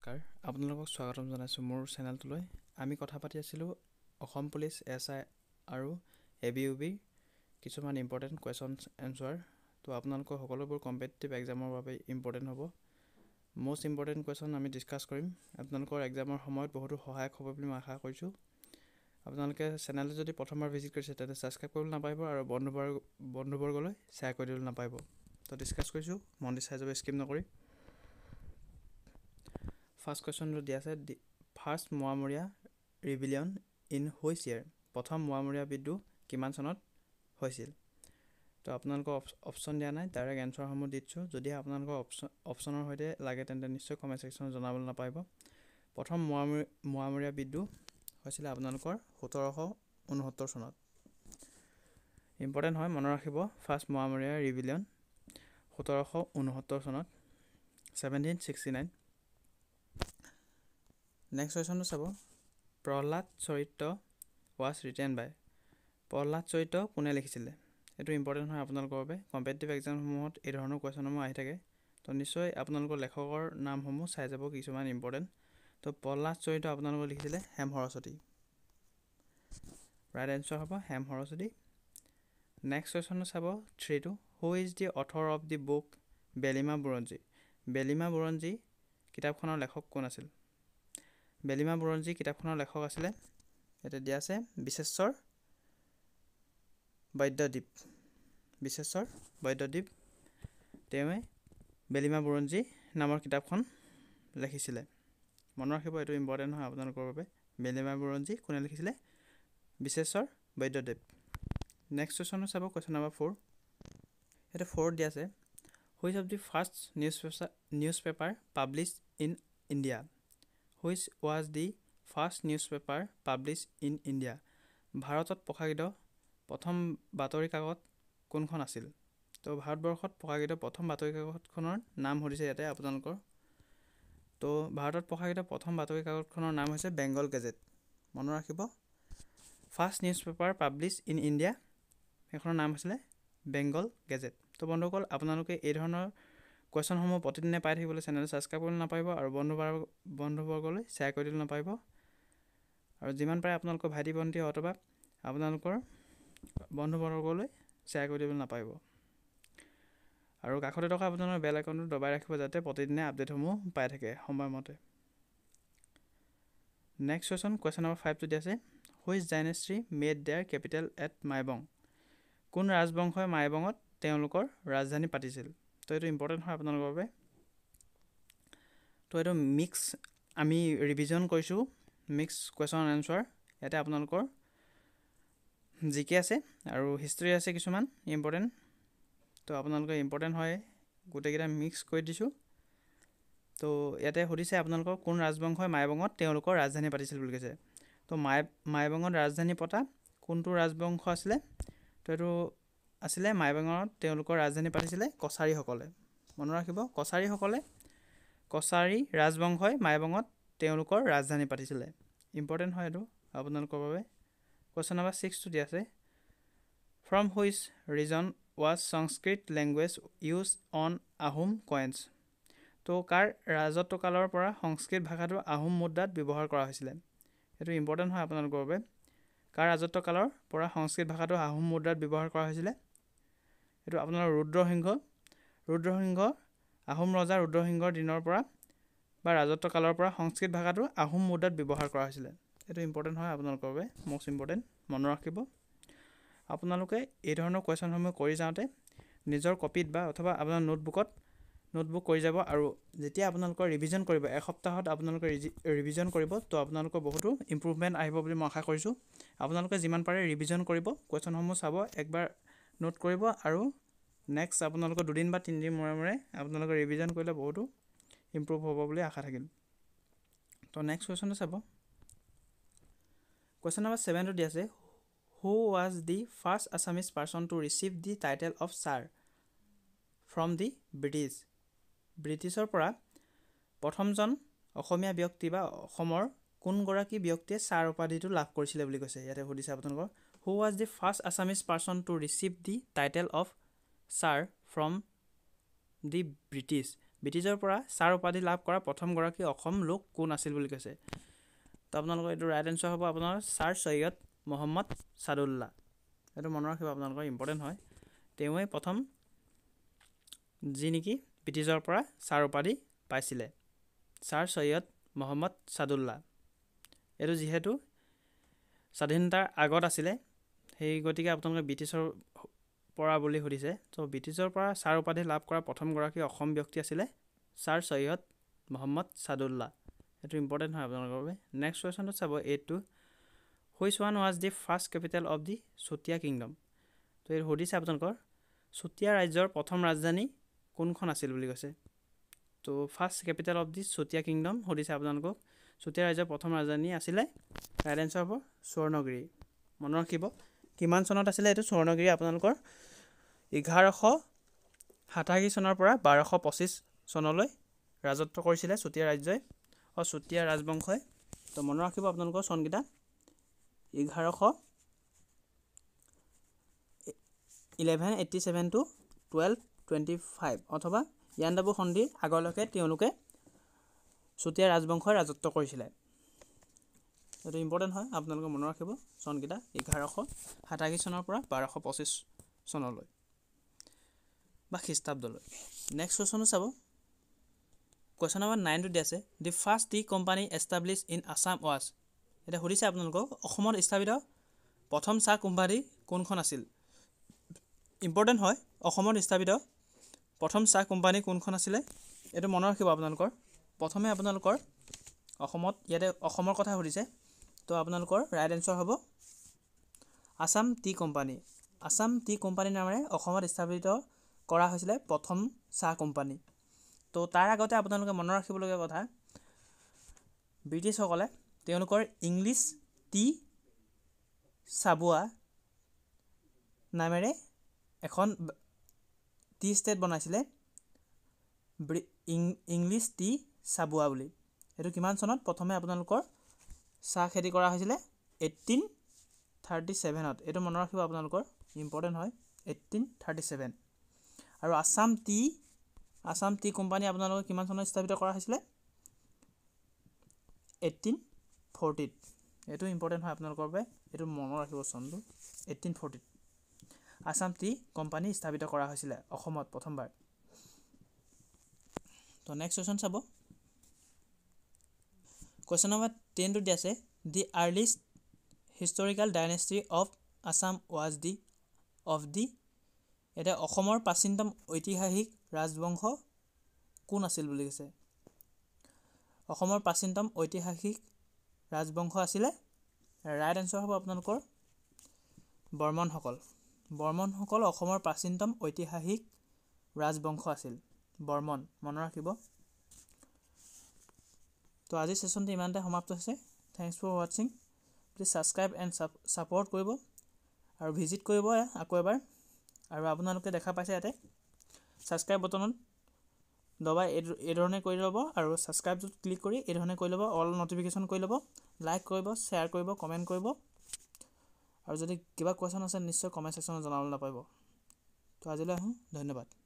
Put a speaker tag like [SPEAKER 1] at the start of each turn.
[SPEAKER 1] নমস্কাৰ আপোনালোকক স্বাগতম জনাইছোঁ মোৰ চেনেলটোলৈ আমি কথা পাতি আছিলোঁ অসম পুলিচ এছ আই আৰু এ বি ইউ বি কিছুমান ইম্পৰ্টেণ্ট কুৱেশ্যন এনচাৰ তো আপোনালোকৰ সকলোবোৰ কম্পিটিটিভ এক্সামৰ বাবে ইম্পৰ্টেণ্ট হ'ব মষ্ট ইম্পৰ্টেণ্ট কুৱেশ্যন আমি ডিছকাছ কৰিম আপোনালোকৰ এক্সামৰ সময়ত বহুতো সহায়ক হ'ব বুলি মই আশা কৰিছোঁ আপোনালোকে চেনেলটো যদি প্ৰথমবাৰ ভিজিট কৰিছে তেন্তে ছাবস্ক্ৰাইব কৰিবলৈ নাপাব আৰু বন্ধুবৰ্গ বন্ধুবৰ্গলৈ শ্বেয়াৰ কৰি দিবলৈ নাপাব তো ডিছকাছ কৰিছোঁ মন্দিৰ চাই যাব স্কিপ নকৰি ফাৰ্ষ্ট কুৱেশ্যনটো দিয়া আছে the first Moamoria rebellion in which year প্ৰথম মোৱামৰীয়া বিদ্ৰোহ কিমান চনত হৈছিল তো আপোনালোকৰ অপশ্যন দিয়া নাই ডাইৰেক্ট এনচাৰসমূহ দিছোঁ যদিহে আপোনালোকৰ অপশ্যন অপশ্যনৰ সৈতে লাগে তেন্তে নিশ্চয় কমেণ্ট ছেকশ্যনত জনাবলৈ নাপাৰিব প্ৰথম মোৱামৰী মোৱামৰীয়া বিদ্ৰোহ হৈছিলে আপোনালোকৰ সোতৰশ ঊনসত্তৰ চনত ইম্পৰ্টেণ্ট হয় মনত ৰাখিব ফাৰ্ষ্ট মোৱামৰীয়া ৰিবিলিয়ন সোতৰশ ঊনসত্তৰ চনত ছেভেণ্টিন ছিক্সটি নাইন নেক্সট কুৱেশ্যনটো চাব প্ৰহ্লাদ চৰিত্ৰ ৱাজ ৰিটেন বাই প্ৰহ্লাদ চৰিত্ৰ কোনে লিখিছিলে এইটো ইম্পৰ্টেণ্ট হয় আপোনালোকৰ বাবে কম্পিটিটিভ এক্সামসমূহত এই ধৰণৰ কুৱেশ্যনসমূহ আহি থাকে তো নিশ্চয় আপোনালোকৰ লেখকৰ নামসমূহ চাই যাব কিছুমান ইম্পৰ্টেণ্ট তো প্ৰহ্লাদ চৰিত্ৰ আপোনালোকে লিখিছিলে হেম সৰস্বতী ৰাইট এনচাৰ হ'ব হেম সৰস্বতী নেক্সট কুৱেশ্যনটো চাব থ্ৰীটো who is the author of the book Belimar Buranji Belimar বুৰঞ্জী কিতাপখনৰ লেখক কোন আছিল বেলিমা বুৰঞ্জী কিতাপখনৰ লেখক আছিলে ইয়াতে দিয়া আছে বিশ্বেশ্বৰ বৈদ্যদ্বীপ বিশ্বেশ্বৰ বৈদ্যদ্বীপ তেওঁ বেলিমা বুৰঞ্জী নামৰ কিতাপখন লিখিছিলে মনত ৰাখিব এইটো ইম্পৰ্টেণ্ট হয় আপোনালোকৰ বাবে বেলিমা বুৰঞ্জী কোনে লিখিছিলে বিশ্বেশ্বৰ বৈদ্যদ্বীপ নেক্সট কুৱেশ্যনো চাব কুৱেশ্যন নাম্বাৰ ফ'ৰ এইটো ফ'ৰ দিয়া আছে which of the first newspaper newspaper publish in India which was the first newspaper publish in India ভাৰতত প্ৰকাশিত প্ৰথম বাতৰি কাকত কোনখন আছিল ত' ভাৰতবৰ্ষত প্ৰকাশিত প্ৰথম বাতৰি কাকতখনৰ নাম সুধিছে ইয়াতে আপোনালোকৰ ত' ভাৰতত প্ৰকাশিত প্ৰথম বাতৰি কাকতখনৰ নাম হৈছে বেংগল গেজেট মনত ৰাখিব first newspaper publish in India সেইখনৰ নাম আছিলে বেংগল গেজেট ত' বন্ধুসকল আপোনালোকে এই ধৰণৰ কুৱেশ্যনসমূহ প্ৰতিদিনে পাই থাকিবলৈ চেনেল ছাবস্ক্ৰাইব কৰিবলৈ নাপাৰিব আৰু বন্ধুবৰ্গ বন্ধুবৰ্গলৈ শ্বেয়াৰ কৰি দিবলৈ নাপাৰিব আৰু যিমান পাৰে আপোনালোকৰ ভাইটি ভণ্টি অথবা আপোনালোকৰ বন্ধুবৰ্গলৈ শ্বেয়াৰ কৰি দিবলৈ নাপাৰিব আৰু কাষতে থকা আপোনালোকৰ বেল একাউণ্টটো দবাই ৰাখিব যাতে প্ৰতিদিনে আপডেটসমূহ পাই থাকে সময়মতে next question question number five যদি আছে whose dynasty made their capital at Maibong কোন ৰাজবংশই মাইবঙত তেওঁলোকৰ ৰাজধানী পাতিছিল যথেষ্ট এইটো ইম্পৰ্টেণ্ট হয় আপোনালোকৰ বাবে তো এইটো মিক্স আমি ৰিভিজন কৰিছোঁ মিক্স কুৱেশ্যন এনচাৰ ইয়াতে আপোনালোকৰ জি কে আছে আৰু হিষ্ট্ৰী আছে কিছুমান ইম্পৰ্টেণ্ট তো আপোনালোকে ইম্পৰ্টেণ্ট হয় গোটেইকেইটা মিক্স কৰি দিছোঁ তো ইয়াতে সুধিছে আপোনালোকৰ কোন ৰাজবংশই মায়বঙত তেওঁলোকৰ ৰাজধানী পাতিছিল বুলি কৈছে তো মায় মায়বঙত ৰাজধানী পতা কোনটো ৰাজবংশ আছিলে তো এইটো আছিলে মাইবাঙত তেওঁলোকৰ ৰাজধানী পাতিছিলে কছাৰীসকলে মনত ৰাখিব কছাৰীসকলে কছাৰী ৰাজবংশই মাইবাঙত তেওঁলোকৰ ৰাজধানী পাতিছিলে ইম্পৰ্টেণ্ট হয় এইটো আপোনালোকৰ বাবে কুৱেশ্যন নম্বৰ ছিক্সটো দি আছে from which region was Sanskrit language use on Ahom coins তো কাৰ ৰাজত্বকালৰ পৰা সংস্কৃত ভাষাটো আহোম মুদ্ৰাত ব্যৱহাৰ কৰা হৈছিলে সেইটো ইম্পৰ্টেণ্ট হয় আপোনালোকৰ বাবে কাৰ ৰাজত্বকালৰ পৰা সংস্কৃত ভাষাটো আহোম মুদ্ৰাত ব্যৱহাৰ কৰা হৈছিলে এইটো আপোনাৰ ৰুদ্ৰসিংহ ৰুদ্ৰসিংহ আহোম ৰজা ৰুদ্ৰসিংহৰ দিনৰ পৰা বা ৰাজত্ব কালৰ পৰা সংস্কৃত ভাষাটো আহোম মুদ্ৰাত ব্যৱহাৰ কৰা হৈছিলে এইটো ইম্পৰ্টেণ্ট হয় আপোনালোকৰ বাবে মষ্ট ইম্পৰ্টেণ্ট মনত ৰাখিব আপোনালোকে এই ধৰণৰ কুৱেশ্যনসমূহ কৰি যাওঁতে নিজৰ কপিত বা অথবা আপোনাৰ নোটবুকত নোটবুক কৰি যাব আৰু যেতিয়া আপোনালোকৰ ৰিভিজন কৰিব এসপ্তাহত আপোনালোকে ৰিভিজন কৰিব তো আপোনালোকৰ বহুতো ইম্প্ৰুভমেণ্ট আহিব বুলি মই আশা কৰিছোঁ আপোনালোকে যিমান পাৰে ৰিভিজন কৰিব কুৱেশ্যনসমূহ চাব একবাৰ নোট কৰিব আৰু নেক্সট আপোনালোকৰ দুদিন বা তিনিদিন মূৰে মূৰে আপোনালোকে ৰিভিজন কৰিলে বহুতো ইম্প্ৰুভ হ'ব বুলি আশা থাকিল তো নেক্সট কুৱেশ্যনটো চাব কুৱেশ্যন নম্বৰ ছেভেনটো দি আছে who was the first Assamese person to receive the title of sir from the British ব্ৰিটিছৰ পৰা প্ৰথমজন অসমীয়া ব্যক্তি বা অসমৰ কোনগৰাকী ব্যক্তিয়ে ছাৰ উপাধিটো লাভ কৰিছিলে বুলি কৈছে ইয়াতে সুধিছে আপোনালোকৰ who was the first Assamese person to receive the title of sir from the British ব্ৰিটিছৰ পৰা ছাৰ উপাধি লাভ কৰা প্ৰথমগৰাকী অসম লোক কোন আছিল বুলি কৈছে তো আপোনালোকৰ এইটো ৰাইট এনচাৰ হ'ব আপোনাৰ ছাৰ ছৈয়দ মহম্মদ ছাদুল্লাহ এইটো মনত ৰাখিব আপোনালোকৰ ইম্পৰ্টেণ্ট হয় তেওঁৱেই প্ৰথম যি নেকি ব্ৰিটিছৰ পৰা ছাৰ উপাধি পাইছিলে ছাৰ ছৈয়দ মহম্মদ ছাদুল্লাহ এইটো যিহেতু স্বাধীনতাৰ আগত আছিলে সেই গতিকে আপোনালোকে ব্ৰিটিছৰ পৰা বুলি সুধিছে ত' ব্ৰিটিছৰ পৰা ছাৰ উপাধি লাভ কৰা প্ৰথমগৰাকী অসম ব্যক্তি আছিলে ছাৰ ছৈয়দ মহম্মদ চাদুল্লা এইটো ইম্পৰ্টেণ্ট হয় আপোনালোকৰ বাবে নেক্সট কুৱেশ্যনটোত চাব এইটটো which one was the first capital of the Chutiya kingdom ত' এইটো সুধিছে আপোনালোকৰ চুতীয়া ৰাজ্যৰ প্ৰথম ৰাজধানী কোনখন আছিল বুলি কৈছে ত' first capital of the Chutiya kingdom সুধিছে আপোনালোকক চুতীয়া ৰাজ্যৰ প্ৰথম ৰাজধানী আছিলে ৰাইডেঞ্চৰ হ'ব স্বৰ্ণগিৰি মনত ৰাখিব কিমান চনত আছিলে এইটো স্বৰ্ণগিৰি আপোনালোকৰ এঘাৰশ সাতাশী চনৰ পৰা বাৰশ পঁচিছ চনলৈ ৰাজত্ব কৰিছিলে চুতীয়া ৰাজ্যই অঁ চুতীয়া ৰাজবংশই তো মনত ৰাখিব আপোনালোকৰ চনকেইটা এঘাৰশ eleven eighty seven to twelve twenty five অথবা ইয়ানডাবু সন্ধিৰ আগলৈকে তেওঁলোকে চুতীয়া ৰাজবংশই ৰাজত্ব কৰিছিলে এইটো ইম্পৰ্টেণ্ট হয় আপোনালোকে মনত ৰাখিব চনকেইটা এঘাৰশ সাতাশী চনৰ পৰা বাৰশ পঁচিছ চনলৈ বা খ্ৰীষ্টাব্দলৈ নেক্সট কুৱেশ্যনো চাব কুৱেশ্যন নম্বৰ নাইনটো দি আছে the first tea company establish in Assam was এতিয়া সুধিছে আপোনালোকক অসমত স্থাপিত প্ৰথম চাহ কোম্পানী কোনখন আছিল ইম্পৰ্টেণ্ট হয় অসমত স্থাপিত প্ৰথম চাহ কোম্পানী কোনখন আছিলে এইটো মনত ৰাখিব আপোনালোকৰ প্ৰথমে আপোনালোকৰ অসমত ইয়াতে অসমৰ কথা সুধিছে তো আপোনালোকৰ ৰাইট এনচাৰ হ'ব Assam tea company Assam tea company নামেৰে অসমত স্থাপিত কৰা হৈছিলে প্ৰথম চাহ কোম্পানী তো তাৰ আগতে আপোনালোকে মনত ৰাখিবলগীয়া কথা ব্ৰিটিছসকলে তেওঁলোকৰ ইংলিছ টি চাবুৱা নামেৰে এখন টি ষ্টেট বনাইছিলে ইংলিছ টি চাবুৱা বুলি সেইটো কিমান চনত প্ৰথমে আপোনালোকৰ চাহ খেতি কৰা হৈছিলে এইটিন থাৰ্টি ছেভেনত এইটো মনত ৰাখিব আপোনালোকৰ ইম্পৰ্টেণ্ট হয় এইটিন থাৰ্টি ছেভেন আৰু Assam tea Assam tea company আপোনালোকে কিমান চনত স্থাপিত কৰা হৈছিলে এইটিন ফৰ্টিত এইটো ইম্পৰ্টেণ্ট হয় আপোনালোকৰ বাবে এইটো মনত ৰাখিব চনটো এইটিন ফৰ্টিত আছাম টি কোম্পানী স্থাপিত কৰা হৈছিলে অসমত প্ৰথমবাৰ ত' নেক্সট কুৱেশ্যন চাব কুৱেশ্যন নম্বৰ টেনটোত দিয়া আছে the earliest historical dynasty of Assam was the of the এতিয়া অসমৰ প্ৰাচীনতম ঐতিহাসিক ৰাজবংশ কোন আছিল বুলি কৈছে অসমৰ প্ৰাচীনতম ঐতিহাসিক ৰাজবংশ আছিলে ৰাইট এনচাৰ হ'ব আপোনালোকৰ বৰ্মনসকল বৰ্মনসকল অসমৰ প্ৰাচীনতম ঐতিহাসিক ৰাজবংশ আছিল বৰ্মন মনত ৰাখিব তো আজি ছেশ্যনটো ইমানতে সমাপ্ত হৈছে থেংকছ ফৰ ৱাটছিং প্লিজ ছাবস্ক্ৰাইব এণ্ড ছাপৰ্ট কৰিব আৰু ভিজিট কৰিব আকৌ এবাৰ আৰু আপোনালোকে দেখা পাইছে ইয়াতে ছাবস্ক্ৰাইব বটনত দবাই এইধৰণে কৰি ল'ব আৰু ছাবস্ক্ৰাইবটোত ক্লিক কৰি এইধৰণে কৰি ল'ব অল ন'টিফিকেশ্যন কৰি ল'ব লাইক কৰিব শ্বেয়াৰ কৰিব কমেণ্ট কৰিব আৰু যদি কিবা কুৱেশ্যন আছে নিশ্চয় কমেণ্ট ছেকশ্যনত জনাবলৈ নাপাব তো আজিলৈ আহোঁ ধন্যবাদ